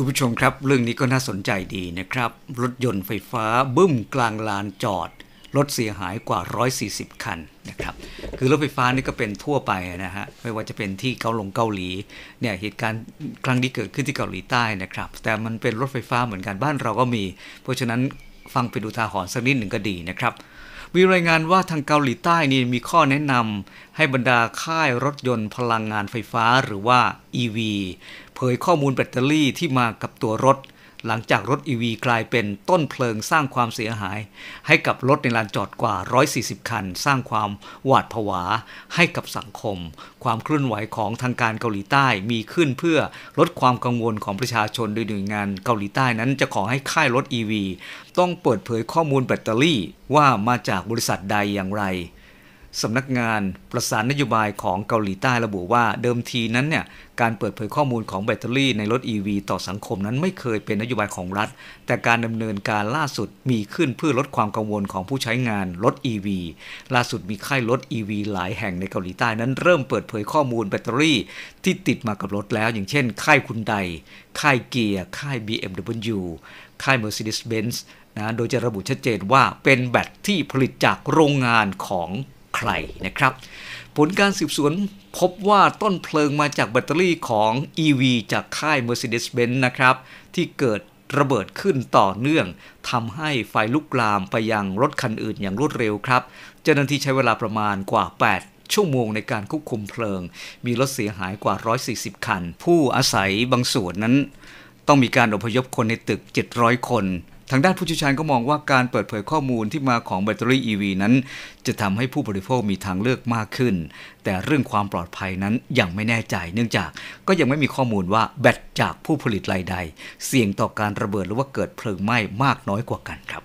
คุณผู้ชมครับ เรื่องนี้ก็น่าสนใจดีนะครับ รถยนต์ไฟฟ้าบึ้มกลางลานจอดรถเสียหายกว่า 140 คันนะครับคือรถไฟฟ้านี่ก็เป็นทั่วไปนะฮะไม่ว่าจะเป็นที่เกาหลงเกาหลีเนี่ยเหตุการณ์ครั้งนี้เกิดขึ้นที่เกาหลีใต้นะครับแต่มันเป็นรถไฟฟ้าเหมือนกันบ้านเราก็มี เพราะฉะนั้นฟังไปดูทาหอนสักนิดหนึ่งก็ดีนะครับมีรายงานว่าทางเกาหลีใต้นี่มีข้อแนะนำให้บรรดาค่ายรถยนต์พลังงานไฟฟ้าหรือว่า EV เผยข้อมูลแบตเตอรี่ที่มากับตัวรถหลังจากรถ EV กลายเป็นต้นเพลิงสร้างความเสียหาย ให้กับรถในลานจอดกว่า 140 คัน สร้างความหวาดผวาให้กับสังคม ความเคลื่อนไหวของทางการเกาหลีใต้มีขึ้นเพื่อลดความกังวลของประชาชนโดยหน่วยงานเกาหลีใต้นั้นจะขอให้ค่ายรถ EV ต้องเปิดเผยข้อมูลแบตเตอรี่ ว่ามาจากบริษัทใดอย่างไรสำนักงานประสานนโยบายของเกาหลีใต้ระบุว่า เดิมทีนั้นเนี่ยการเปิดเผยข้อมูลของแบตเตอรี่ในรถ EV ต่อสังคมนั้นไม่เคยเป็นนโยบายของรัฐ แต่การดำเนินการล่าสุดมีขึ้นเพื่อลดความกังวลของผู้ใช้งานรถ EV ล่าสุดมีค่ายรถ EV หลายแห่งในเกาหลีใต้นั้นเริ่มเปิดเผยข้อมูลแบตเตอรี่ที่ติดมากับรถแล้ว อย่างเช่นค่ายคุณไดค่ายเกียร์ค่าย BMW ค่าย Mercedes-Benz นะโดยจะระบุชัดเจนว่าเป็นแบตที่ผลิตจากโรงงานของใครนะครับ ผลการสืบสวนพบว่าต้นเพลิงมาจากแบตเตอรี่ของ EV จากค่าย Mercedes-Benz นะครับ ที่เกิดระเบิดขึ้นต่อเนื่องทำให้ไฟลุกลามไปยังรถคันอื่นอย่างรวดเร็วครับเจ้าหน้าที่ใช้เวลาประมาณกว่า 8 ชั่วโมงในการควบคุมเพลิง มีรถเสียหายกว่า 140 คัน ผู้อาศัยบางส่วนนั้นต้องมีการอพยพคนในตึก 700 คนทางด้านผู้เชี่ยวชาญก็มองว่าการเปิดเผยข้อมูลที่มาของแบตเตอรี่ EV นั้น จะทำให้ผู้บริโภคมีทางเลือกมากขึ้น แต่เรื่องความปลอดภัยนั้นยังไม่แน่ใจ เนื่องจากก็ยังไม่มีข้อมูลว่าแบตจากผู้ผลิตรายใด เสี่ยงต่อการระเบิดหรือว่าเกิดเพลิงไหม้มากน้อยกว่ากันครับ